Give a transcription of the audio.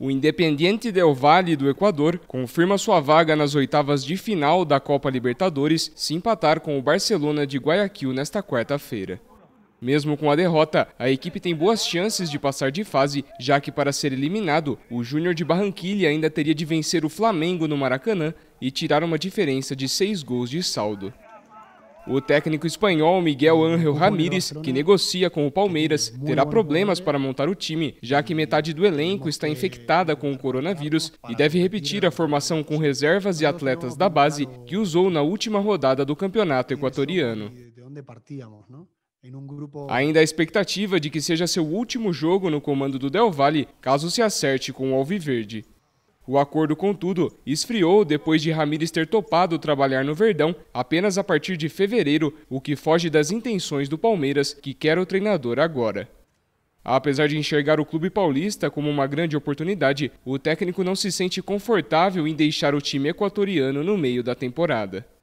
O Independiente Del Valle do Equador confirma sua vaga nas oitavas de final da Copa Libertadores se empatar com o Barcelona de Guayaquil nesta quarta-feira. Mesmo com a derrota, a equipe tem boas chances de passar de fase, já que para ser eliminado, o Júnior de Barranquilla ainda teria de vencer o Flamengo no Maracanã e tirar uma diferença de seis gols de saldo. O técnico espanhol Miguel Ángel Ramírez, que negocia com o Palmeiras, terá problemas para montar o time, já que metade do elenco está infectada com o coronavírus tá e deve repetir né? a formação com reservas e atletas da base que usou na última rodada do campeonato equatoriano. Ainda a expectativa de que seja seu último jogo no comando do Del Valle, caso se acerte com o Alviverde. O acordo, contudo, esfriou depois de Ramírez ter topado trabalhar no Verdão apenas a partir de fevereiro, o que foge das intenções do Palmeiras, que quer o treinador agora. Apesar de enxergar o clube paulista como uma grande oportunidade, o técnico não se sente confortável em deixar o time equatoriano no meio da temporada.